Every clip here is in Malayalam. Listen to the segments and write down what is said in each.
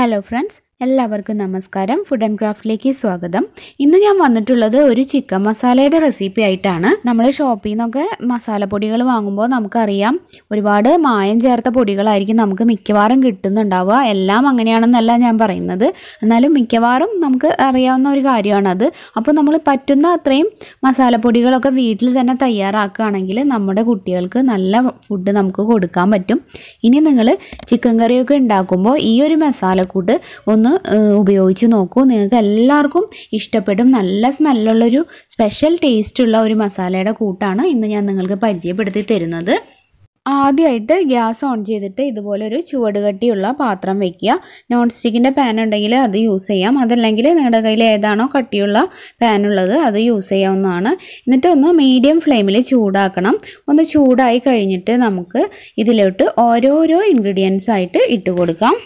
Hello friends, എല്ലാവർക്കും നമസ്കാരം ഫുഡ് ആൻഡ് ക്രാഫ്റ്റിലേക്ക് സ്വാഗതം ഇന്ന് ഞാൻ വന്നിട്ടുള്ളത് ഒരു ചിക്കൻ മസാലയുടെ റെസിപ്പി ആയിട്ടാണ് നമ്മൾ ഷോപ്പിൽ നിന്നൊക്കെ മസാലപ്പൊടികൾ വാങ്ങുമ്പോൾ നമുക്കറിയാം ഒരുപാട് മായം ചേർത്ത പൊടികളായിരിക്കും നമുക്ക് മിക്കവാറും കിട്ടുന്നുണ്ടാവുക എല്ലാം അങ്ങനെയാണെന്നല്ല ഞാൻ പറയുന്നത് എന്നാലും മിക്കവാറും നമുക്ക് അറിയാവുന്ന ഒരു കാര്യമാണത് അപ്പോൾ നമ്മൾ പറ്റുന്ന അത്രയും മസാലപ്പൊടികളൊക്കെ വീട്ടിൽ തന്നെ തയ്യാറാക്കുകയാണെങ്കിൽ നമ്മുടെ കുട്ടികൾക്ക് നല്ല ഫുഡ് നമുക്ക് കൊടുക്കാൻ പറ്റും ഇനി നിങ്ങൾ ചിക്കൻ കറിയൊക്കെ ഉണ്ടാക്കുമ്പോൾ ഈ ഒരു മസാലക്കൂട്ട് ഒന്ന് ഉപയോഗിച്ച് നോക്കൂ നിങ്ങൾക്ക് എല്ലാവർക്കും ഇഷ്ടപ്പെടും നല്ല സ്മെല്ലുള്ളൊരു സ്പെഷ്യൽ ടേസ്റ്റുള്ള ഒരു മസാലയുടെ കൂട്ടാണ് ഇന്ന് ഞാൻ നിങ്ങൾക്ക് പരിചയപ്പെടുത്തി തരുന്നത് ആദ്യമായിട്ട് ഗ്യാസ് ഓൺ ചെയ്തിട്ട് ഇതുപോലെ ഒരു ചുവടുകട്ടിയുള്ള പാത്രം വെക്കുക നോൺ സ്റ്റിക്കിൻ്റെ പാൻ ഉണ്ടെങ്കിൽ അത് യൂസ് ചെയ്യാം അതല്ലെങ്കിൽ നിങ്ങളുടെ കയ്യിൽ ഏതാണോ കട്ടിയുള്ള പാൻ ഉള്ളത് അത് യൂസ് ചെയ്യാവുന്നതാണ് എന്നിട്ട് ഒന്ന് മീഡിയം ഫ്ലെയിമിൽ ചൂടാക്കണം ഒന്ന് ചൂടായി കഴിഞ്ഞിട്ട് നമുക്ക് ഇതിലോട്ട് ഓരോരോ ഇൻഗ്രീഡിയൻസ് ആയിട്ട് ഇട്ട് കൊടുക്കാം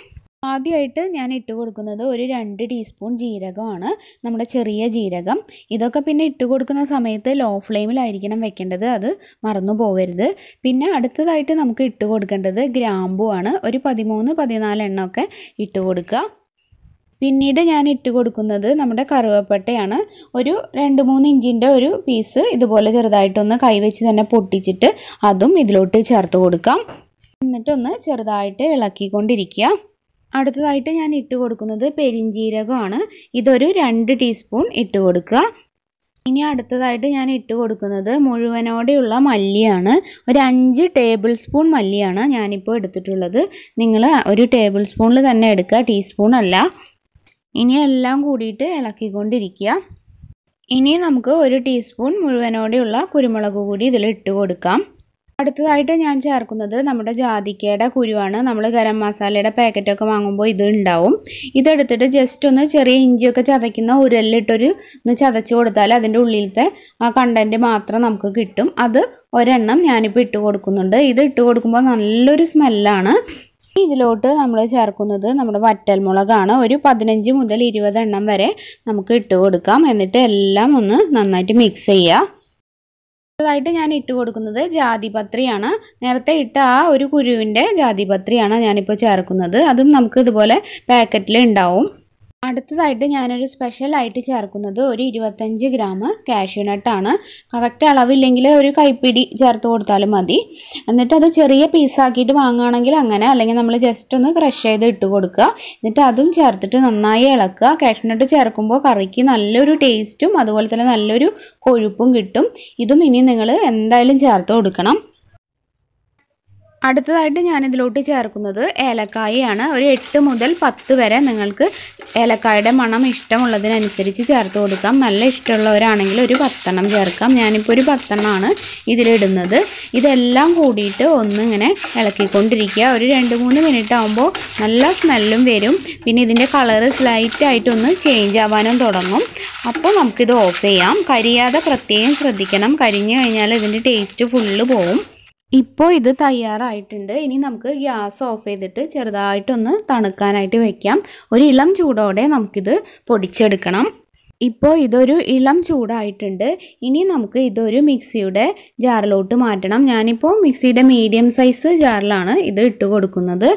ആദ്യമായിട്ട് ഞാൻ ഇട്ട് കൊടുക്കുന്നത് ഒരു രണ്ട് ടീസ്പൂൺ ജീരകമാണ് നമ്മുടെ ചെറിയ ജീരകം ഇതൊക്കെ പിന്നെ ഇട്ട് കൊടുക്കുന്ന സമയത്ത് ലോ ഫ്ലെയിമിലായിരിക്കണം വെക്കേണ്ടത് അത് മറന്നു പോവരുത് പിന്നെ അടുത്തതായിട്ട് നമുക്ക് ഇട്ട് കൊടുക്കേണ്ടത് ഗ്രാമ്പുവാണ് ഒരു പതിമൂന്ന് പതിനാല് എണ്ണമൊക്കെ ഇട്ട് കൊടുക്കുക പിന്നീട് ഞാൻ ഇട്ട് കൊടുക്കുന്നത് നമ്മുടെ കറുവപ്പട്ടയാണ് ഒരു രണ്ട് മൂന്ന് ഇഞ്ചിൻ്റെ ഒരു പീസ് ഇതുപോലെ ചെറുതായിട്ടൊന്ന് കൈവച്ച് തന്നെ പൊട്ടിച്ചിട്ട് അതും ഇതിലോട്ട് ചേർത്ത് കൊടുക്കാം എന്നിട്ടൊന്ന് ചെറുതായിട്ട് ഇളക്കിക്കൊണ്ടിരിക്കുക അടുത്തതായിട്ട് ഞാൻ ഇട്ട് കൊടുക്കുന്നത് പെരിഞ്ജീരകമാണ് ഇതൊരു രണ്ട് ടീസ്പൂൺ ഇട്ട് കൊടുക്കുക ഇനി അടുത്തതായിട്ട് ഞാൻ ഇട്ട് കൊടുക്കുന്നത് മുഴുവനോടെയുള്ള മല്ലിയാണ് ഒരു അഞ്ച് ടേബിൾ സ്പൂൺ മല്ലിയാണ് ഞാനിപ്പോൾ എടുത്തിട്ടുള്ളത് നിങ്ങൾ ഒരു ടേബിൾ സ്പൂണിൽ തന്നെ എടുക്കുക ടീസ്പൂൺ അല്ല ഇനി എല്ലാം കൂടിയിട്ട് ഇളക്കിക്കൊണ്ടിരിക്കുക ഇനി നമുക്ക് ഒരു ടീസ്പൂൺ മുഴുവനോടെയുള്ള കുരുമുളക് കൂടി ഇതിൽ ഇട്ട് കൊടുക്കാം അടുത്തതായിട്ട് ഞാൻ ചേർക്കുന്നത് നമ്മുടെ ജാതിക്കയുടെ കുരുവാണ് നമ്മൾ ഗരം മസാലയുടെ പാക്കറ്റൊക്കെ വാങ്ങുമ്പോൾ ഇത് ഉണ്ടാവും ഇതെടുത്തിട്ട് ജസ്റ്റ് ഒന്ന് ചെറിയ ഇഞ്ചിയൊക്കെ ചതയ്ക്കുന്ന ഉരലിലിട്ടൊരു ഒന്ന് ചതച്ച് കൊടുത്താൽ അതിൻ്റെ ഉള്ളിലത്തെ ആ കണ്ടൻറ്റ് മാത്രം നമുക്ക് കിട്ടും അത് ഒരെണ്ണം ഞാനിപ്പോൾ ഇട്ട് കൊടുക്കുന്നുണ്ട് ഇത് ഇട്ട് കൊടുക്കുമ്പോൾ നല്ലൊരു സ്മെല്ലാണ് ഇതിലോട്ട് നമ്മൾ ചേർക്കുന്നത് നമ്മുടെ വറ്റൽമുളകാണ് ഒരു പതിനഞ്ച് മുതൽ ഇരുപതെണ്ണം വരെ നമുക്ക് ഇട്ട് കൊടുക്കാം എന്നിട്ട് എല്ലാം ഒന്ന് നന്നായിട്ട് മിക്സ് ചെയ്യാം അടുത്തതായിട്ട് ഞാൻ ഇട്ട് കൊടുക്കുന്നത് ജാതിപത്രിയാണ് നേരത്തെ ഇട്ട ആ ഒരു കുരുവിൻ്റെ ജാതിപത്രിയാണ് ഞാനിപ്പോൾ ചേർക്കുന്നത് അതും നമുക്ക് ഇതുപോലെ പാക്കറ്റിൽ ഉണ്ടാവും അടുത്തതായിട്ട് ഞാനൊരു സ്പെഷ്യലായിട്ട് ചേർക്കുന്നത് ഒരു ഇരുപത്തഞ്ച് ഗ്രാം കാഷ്യൂനട്ടാണ് കറക്റ്റ് അളവില്ലെങ്കിൽ ഒരു കൈപ്പിടി ചേർത്ത് കൊടുത്താലും മതി എന്നിട്ട് അത് ചെറിയ പീസാക്കിയിട്ട് വാങ്ങുകയാണെങ്കിൽ അങ്ങനെ അല്ലെങ്കിൽ നമ്മൾ ജസ്റ്റ് ഒന്ന് ക്രഷ് ചെയ്ത് ഇട്ട് കൊടുക്കുക എന്നിട്ട് അതും ചേർത്തിട്ട് നന്നായി ഇളക്കുക കാഷ്യൂനട്ട് ചേർക്കുമ്പോൾ കറിക്ക് നല്ലൊരു ടേസ്റ്റും അതുപോലെ തന്നെ നല്ലൊരു കൊഴുപ്പും കിട്ടും ഇതും ഇനി നിങ്ങൾ എന്തായാലും ചേർത്ത് കൊടുക്കണം അടുത്തതായിട്ട് ഞാനിതിലോട്ട് ചേർക്കുന്നത് ഏലക്കായയാണ് ഒരു എട്ട് മുതൽ പത്ത് വരെ നിങ്ങൾക്ക് ഏലക്കായയുടെ മണം ഇഷ്ടമുള്ളതിനനുസരിച്ച് ചേർത്ത് കൊടുക്കാം നല്ല ഇഷ്ടമുള്ളവരാണെങ്കിൽ ഒരു പത്തെണ്ണം ചേർക്കാം ഞാനിപ്പോൾ ഒരു പത്തെണ്ണമാണ് ഇതിലിടുന്നത് ഇതെല്ലാം കൂടിയിട്ട് ഒന്നിങ്ങനെ ഇളക്കിക്കൊണ്ടിരിക്കുക ഒരു രണ്ട് മൂന്ന് മിനിറ്റ് ആകുമ്പോൾ നല്ല സ്മെല്ലും വരും പിന്നെ ഇതിൻ്റെ കളറ് സ്ലൈറ്റായിട്ടൊന്ന് ചേഞ്ച് ആവാനും തുടങ്ങും അപ്പോൾ നമുക്കിത് ഓഫ് ചെയ്യാം കരിയാതെ പ്രത്യേകം ശ്രദ്ധിക്കണം കരിഞ്ഞു കഴിഞ്ഞാൽ ഇതിൻ്റെ ടേസ്റ്റ് ഫുള്ള് പോവും ഇപ്പോൾ ഇത് തയ്യാറായിട്ടുണ്ട് ഇനി നമുക്ക് ഗ്യാസ് ഓഫ് ചെയ്തിട്ട് ചെറുതായിട്ടൊന്ന് തണുക്കാനായിട്ട് വെക്കാം ഒരു ഇളം ചൂടോടെ നമുക്കിത് പൊടിച്ചെടുക്കണം ഇപ്പോൾ ഇതൊരു ഇളം ചൂടായിട്ടുണ്ട് ഇനി നമുക്ക് ഇതൊരു മിക്സിയുടെ ജാറിലോട്ട് മാറ്റണം ഞാനിപ്പോൾ മിക്സിയുടെ മീഡിയം സൈസ് ജാറിലാണ് ഇത് ഇട്ട് കൊടുക്കുന്നത്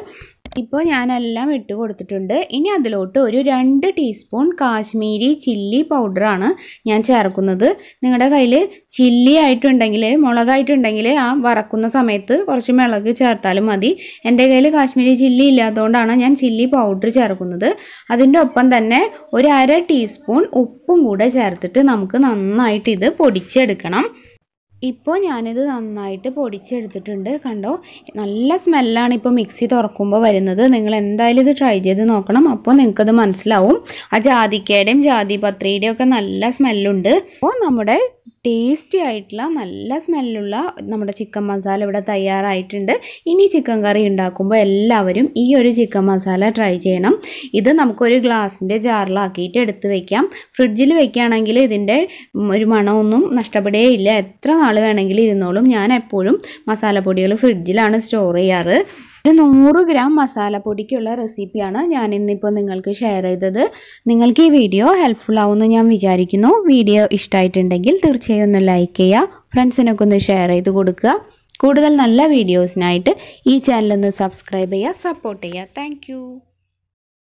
ഇപ്പോൾ ഞാനെല്ലാം ഇട്ട് കൊടുത്തിട്ടുണ്ട് ഇനി അതിലോട്ട് ഒരു രണ്ട് ടീസ്പൂൺ കാശ്മീരി ചില്ലി പൗഡറാണ് ഞാൻ ചേർക്കുന്നത് നിങ്ങളുടെ കയ്യിൽ ചില്ലി ആയിട്ടുണ്ടെങ്കിൽ മുളകായിട്ടുണ്ടെങ്കിൽ ആ വറക്കുന്ന സമയത്ത് കുറച്ച് മിളക് ചേർത്താലും മതി എൻ്റെ കയ്യിൽ കാശ്മീരി ചില്ലി ഇല്ലാത്തതുകൊണ്ടാണ് ഞാൻ ചില്ലി പൗഡർ ചേർക്കുന്നത് അതിൻ്റെ ഒപ്പം തന്നെ ഒരു അര ടീസ്പൂൺ ഉപ്പും കൂടെ ചേർത്തിട്ട് നമുക്ക് നന്നായിട്ട് ഇത് പൊടിച്ചെടുക്കണം ഇപ്പോൾ ഞാനിത് നന്നായിട്ട് പൊടിച്ചെടുത്തിട്ടുണ്ട് കണ്ടോ നല്ല സ്മെല്ലാണ് ഇപ്പോൾ മിക്സി തുറക്കുമ്പോൾ വരുന്നത് നിങ്ങൾ എന്തായാലും ഇത് ട്രൈ ചെയ്ത് നോക്കണം അപ്പോൾ നിങ്ങൾക്കത് മനസ്സിലാവും ആ ജാതിക്കയുടെയും ജാതി പത്രിയുടെയും ഒക്കെ നല്ല സ്മെല്ലുണ്ട് അപ്പോൾ നമ്മുടെ ടേസ്റ്റി ആയിട്ടുള്ള നല്ല സ്മെല്ലുള്ള നമ്മുടെ ചിക്കൻ മസാല ഇവിടെ തയ്യാറായിട്ടുണ്ട് ഇനി ചിക്കൻ കറി ഉണ്ടാക്കുമ്പോൾ എല്ലാവരും ഈ ഒരു ചിക്കൻ മസാല ട്രൈ ചെയ്യണം ഇത് നമുക്കൊരു ഗ്ലാസിൻ്റെ ജാറിലാക്കിയിട്ട് എടുത്ത് വയ്ക്കാം ഫ്രിഡ്ജിൽ വയ്ക്കുകയാണെങ്കിൽ ഇതിൻ്റെ ഒരു മണമൊന്നും ഇല്ല എത്ര നാൾ വേണമെങ്കിലും ഇരുന്നോളും ഞാൻ എപ്പോഴും മസാലപ്പൊടികൾ ഫ്രിഡ്ജിലാണ് സ്റ്റോർ ചെയ്യാറ് ഒരു നൂറ് ഗ്രാം പൊടിക്കുള്ള റെസിപ്പിയാണ് ഞാൻ ഇന്നിപ്പോൾ നിങ്ങൾക്ക് ഷെയർ ചെയ്തത് നിങ്ങൾക്ക് ഈ വീഡിയോ ഹെൽപ്ഫുൾ ആവുമെന്ന് ഞാൻ വിചാരിക്കുന്നു വീഡിയോ ഇഷ്ടമായിട്ടുണ്ടെങ്കിൽ തീർച്ചയായും ഒന്ന് ലൈക്ക് ചെയ്യുക ഫ്രണ്ട്സിനൊക്കെ ഒന്ന് ഷെയർ ചെയ്ത് കൊടുക്കുക കൂടുതൽ നല്ല വീഡിയോസിനായിട്ട് ഈ ചാനൽ ഒന്ന് സബ്സ്ക്രൈബ് ചെയ്യുക സപ്പോർട്ട് ചെയ്യുക താങ്ക്